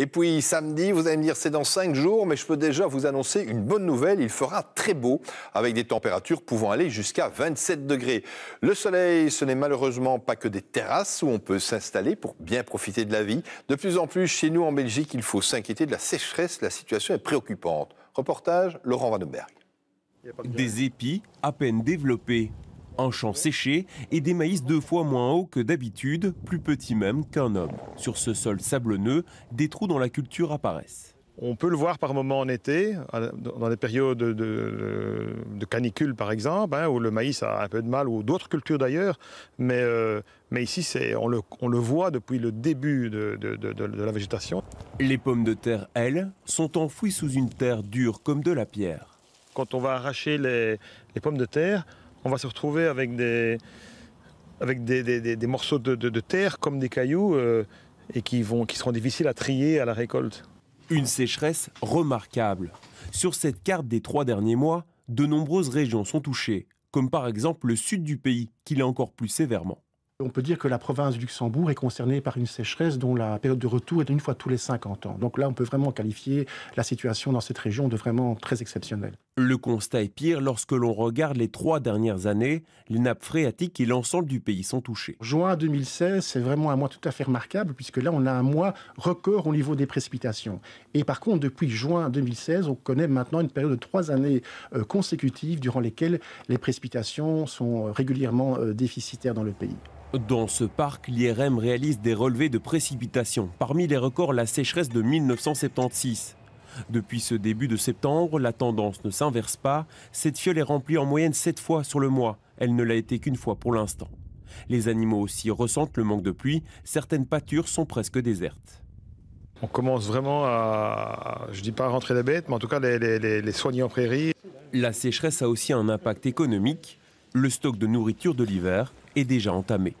Et puis samedi, vous allez me dire c'est dans 5 jours, mais je peux déjà vous annoncer une bonne nouvelle, il fera très beau avec des températures pouvant aller jusqu'à 27 degrés. Le soleil, ce n'est malheureusement pas que des terrasses où on peut s'installer pour bien profiter de la vie. De plus en plus, chez nous en Belgique, il faut s'inquiéter de la sécheresse, la situation est préoccupante. Reportage, Laurent Vandenberg. Des épis à peine développés, un champ séché et des maïs deux fois moins hauts que d'habitude, plus petits même qu'un homme. Sur ce sol sablonneux, des trous dans la culture apparaissent. On peut le voir par moments en été, dans des périodes de, canicule par exemple, hein, où le maïs a un peu de mal, ou d'autres cultures d'ailleurs, mais, euh, ici on le, voit depuis le début de, la végétation. Les pommes de terre, elles, sont enfouies sous une terre dure comme de la pierre. Quand on va arracher les pommes de terre, on va se retrouver avec des, avec des, des, morceaux de, terre comme des cailloux euh, et qui, vont, qui seront difficiles à trier à la récolte. Une sécheresse remarquable. Sur cette carte des trois derniers mois, de nombreuses régions sont touchées, comme par exemple le sud du pays, qui l'est encore plus sévèrement. On peut dire que la province du Luxembourg est concernée par une sécheresse dont la période de retour est une fois tous les 50 ans. Donc là, on peut vraiment qualifier la situation dans cette région de vraiment très exceptionnelle. Le constat est pire lorsque l'on regarde les trois dernières années. Les nappes phréatiques et l'ensemble du pays sont touchés. Juin 2016, c'est vraiment un mois tout à fait remarquable puisque là, on a un mois record au niveau des précipitations. Et par contre, depuis juin 2016, on connaît maintenant une période de trois années euh, consécutives durant lesquelles les précipitations sont euh, régulièrement euh, déficitaires dans le pays. Dans ce parc, l'IRM réalise des relevés de précipitations, parmi les records la sécheresse de 1976. Depuis ce début de septembre, la tendance ne s'inverse pas. Cette fiole est remplie en moyenne sept fois sur le mois. Elle ne l'a été qu'une fois pour l'instant. Les animaux aussi ressentent le manque de pluie. Certaines pâtures sont presque désertes. On commence vraiment à, je ne dis pas à rentrer la bêtes, mais en tout cas les, les, les soigner en prairie. La sécheresse a aussi un impact économique le stock de nourriture de l'hiver est déjà entamé.